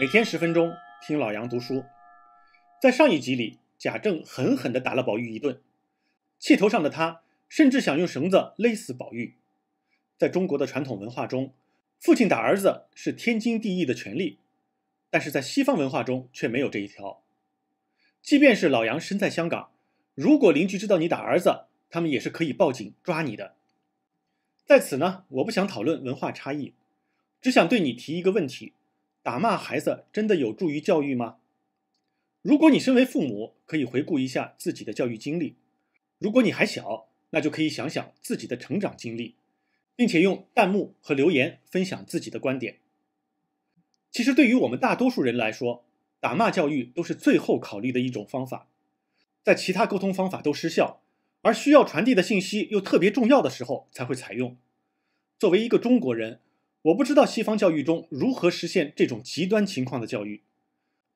每天十分钟听老杨读书。在上一集里，贾政狠狠地打了宝玉一顿，气头上的他甚至想用绳子勒死宝玉。在中国的传统文化中，父亲打儿子是天经地义的权利，但是在西方文化中却没有这一条。即便是老杨身在香港，如果邻居知道你打儿子，他们也是可以报警抓你的。在此呢，我不想讨论文化差异，只想对你提一个问题。打骂孩子真的有助于教育吗？如果你身为父母，可以回顾一下自己的教育经历；如果你还小，那就可以想想自己的成长经历，并且用弹幕和留言分享自己的观点。其实，对于我们大多数人来说，打骂教育都是最后考虑的一种方法，在其他沟通方法都失效，而需要传递的信息又特别重要的时候才会采用。作为一个中国人。我不知道西方教育中如何实现这种极端情况的教育，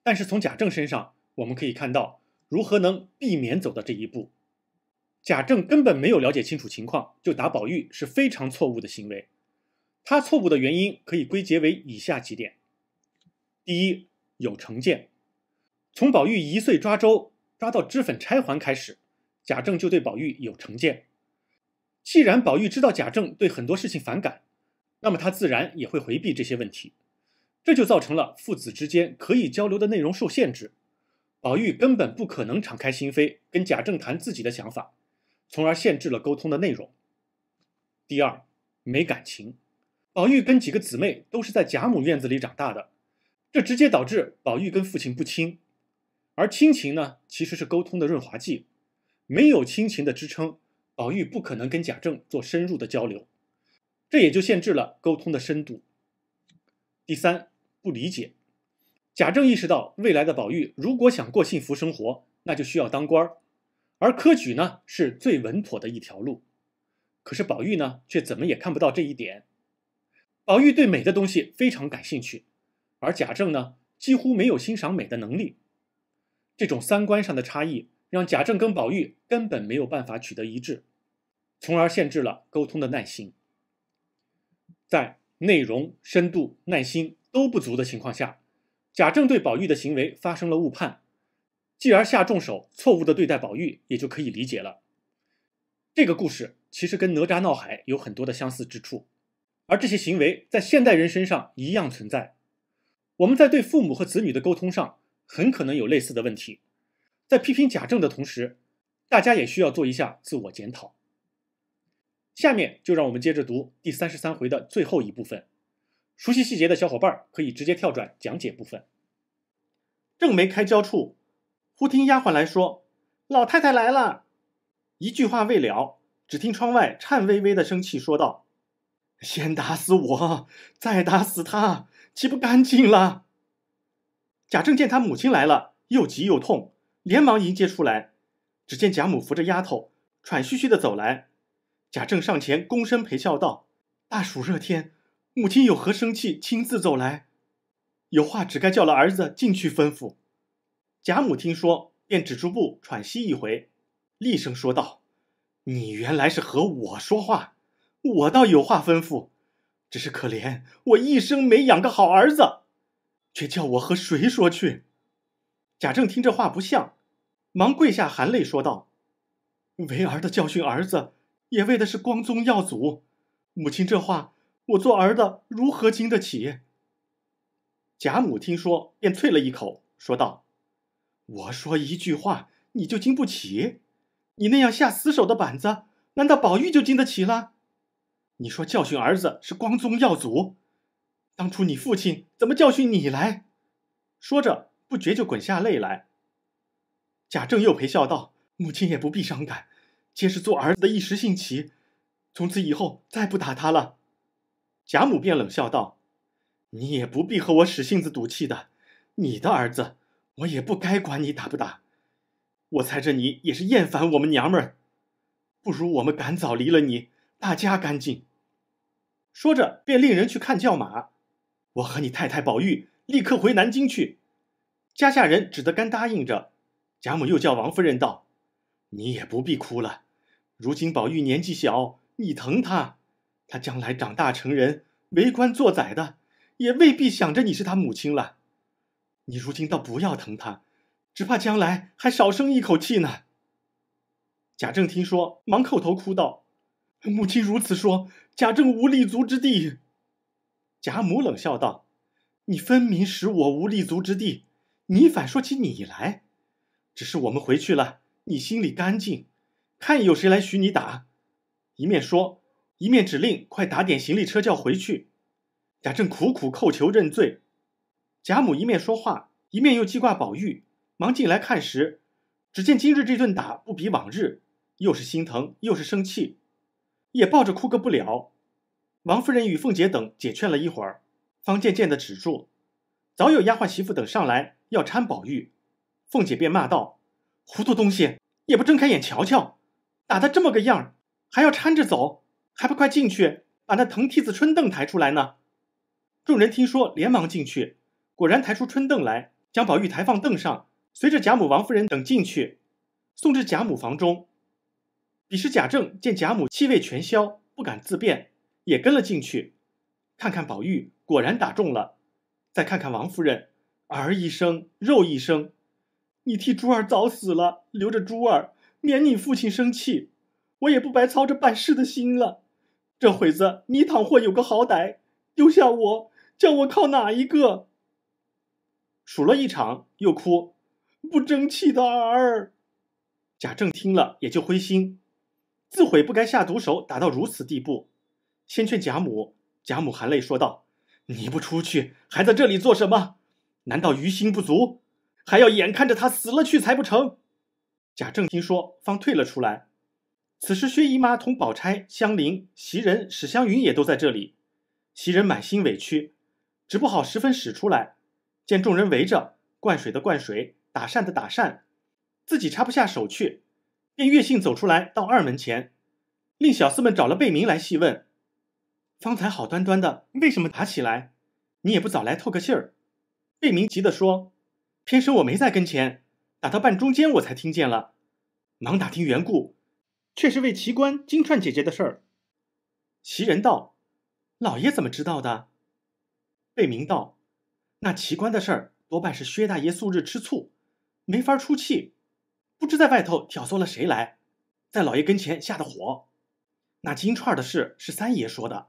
但是从贾政身上我们可以看到如何能避免走到这一步。贾政根本没有了解清楚情况就打宝玉，是非常错误的行为。他错误的原因可以归结为以下几点：第一，有成见。从宝玉一岁抓周抓到脂粉钗环开始，贾政就对宝玉有成见。既然宝玉知道贾政对很多事情反感。那么他自然也会回避这些问题，这就造成了父子之间可以交流的内容受限制，宝玉根本不可能敞开心扉跟贾政谈自己的想法，从而限制了沟通的内容。第二，没感情，宝玉跟几个姊妹都是在贾母院子里长大的，这直接导致宝玉跟父亲不亲，而亲情呢其实是沟通的润滑剂，没有亲情的支撑，宝玉不可能跟贾政做深入的交流。这也就限制了沟通的深度。第三，不理解。贾政意识到，未来的宝玉如果想过幸福生活，那就需要当官儿，而科举呢是最稳妥的一条路。可是宝玉呢，却怎么也看不到这一点。宝玉对美的东西非常感兴趣，而贾政呢，几乎没有欣赏美的能力。这种三观上的差异，让贾政跟宝玉根本没有办法取得一致，从而限制了沟通的耐心。在内容深度、耐心都不足的情况下，贾政对宝玉的行为发生了误判，继而下重手，错误的对待宝玉也就可以理解了。这个故事其实跟哪吒闹海有很多的相似之处，而这些行为在现代人身上一样存在。我们在对父母和子女的沟通上，很可能有类似的问题。在批评贾政的同时，大家也需要做一下自我检讨。下面就让我们接着读第三十三回的最后一部分。熟悉细节的小伙伴可以直接跳转讲解部分。正没开交处，忽听丫鬟来说：“老太太来了。”一句话未了，只听窗外颤巍巍的生气说道：“先打死我，再打死他，岂不干净了？”贾政见他母亲来了，又急又痛，连忙迎接出来。只见贾母扶着丫头，喘吁吁的走来。贾政上前躬身陪笑道：“大暑热天，母亲有何生气，亲自走来？有话只该叫了儿子进去吩咐。”贾母听说，便止住步喘息一回，厉声说道：“你原来是和我说话，我倒有话吩咐。只是可怜我一生没养个好儿子，却叫我和谁说去？”贾政听这话不像，忙跪下含泪说道：“为儿的教训儿子。”也为的是光宗耀祖，母亲这话，我做儿子如何经得起？贾母听说，便啐了一口，说道：“我说一句话，你就经不起？你那样下死手的板子，难道宝玉就经得起了？你说教训儿子是光宗耀祖，当初你父亲怎么教训你来？”说着，不觉就滚下泪来。贾政又陪笑道：“母亲也不必伤感。”皆是做儿子的一时兴起，从此以后再不打他了。贾母便冷笑道：“你也不必和我使性子赌气的，你的儿子我也不该管你打不打。我猜着你也是厌烦我们娘们儿，不如我们赶早离了你，大家干净。”说着便令人去看轿马，我和你太太宝玉立刻回南京去。家下人只得干答应着。贾母又叫王夫人道：“你也不必哭了。”如今宝玉年纪小，你疼他，他将来长大成人，为官作宰的，也未必想着你是他母亲了。你如今倒不要疼他，只怕将来还少生一口气呢。贾政听说，忙叩头哭道：“母亲如此说，贾政无立足之地。”贾母冷笑道：“你分明使我无立足之地，你反说起你来。只是我们回去了，你心里干净。”看有谁来许你打，一面说，一面指令快打点行李车轿回去。贾政苦苦叩求认罪。贾母一面说话，一面又记挂宝玉，忙进来看时，只见今日这顿打不比往日，又是心疼又是生气，也抱着哭个不了。王夫人与凤姐等解劝了一会儿，方渐渐的止住。早有丫鬟媳妇等上来要搀宝玉，凤姐便骂道：“糊涂东西，也不睁开眼瞧瞧！”打得这么个样儿，还要搀着走，还不快进去把那藤梯子春凳抬出来呢？众人听说，连忙进去，果然抬出春凳来，将宝玉抬放凳上，随着贾母、王夫人等进去，送至贾母房中。彼时贾政见贾母气味全消，不敢自辩，也跟了进去，看看宝玉果然打中了，再看看王夫人，儿一声肉一声，你替珠儿早死了，留着珠儿。免你父亲生气，我也不白操着办事的心了。这会子你倘或有个好歹，丢下我，叫我靠哪一个？数了一场，又哭，不争气的儿。贾政听了也就灰心，自悔不该下毒手打到如此地步。先劝贾母，贾母含泪说道：“你不出去，还在这里做什么？难道余心不足，还要眼看着他死了去才不成？”贾政听说，方退了出来。此时薛姨妈同宝钗、香菱、袭人、史湘云也都在这里。袭人满心委屈，只不好十分使出来。见众人围着，灌水的灌水，打扇的打扇，自己插不下手去，便越性走出来，到二门前，令小厮们找了贝明来细问。方才好端端的，为什么打起来？你也不早来透个信儿。贝明急得说：“偏生我没在跟前。”打到半中间，我才听见了，忙打听缘故，却是为奇观金钏姐姐的事儿。袭人道：“老爷怎么知道的？”贝明道：“那奇观的事儿，多半是薛大爷素日吃醋，没法出气，不知在外头挑唆了谁来，在老爷跟前下的火。那金钏的事是三爷说的，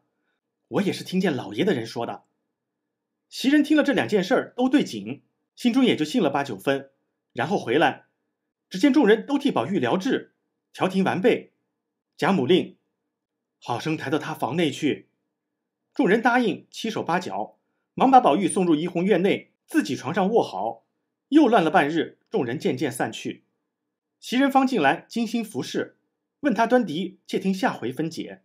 我也是听见老爷的人说的。”袭人听了这两件事儿都对紧，心中也就信了八九分。然后回来，只见众人都替宝玉疗治，调停完备。贾母令好生抬到他房内去，众人答应，七手八脚，忙把宝玉送入怡红院内，自己床上卧好。又乱了半日，众人渐渐散去。袭人方进来，精心服侍，问他端的，且听下回分解。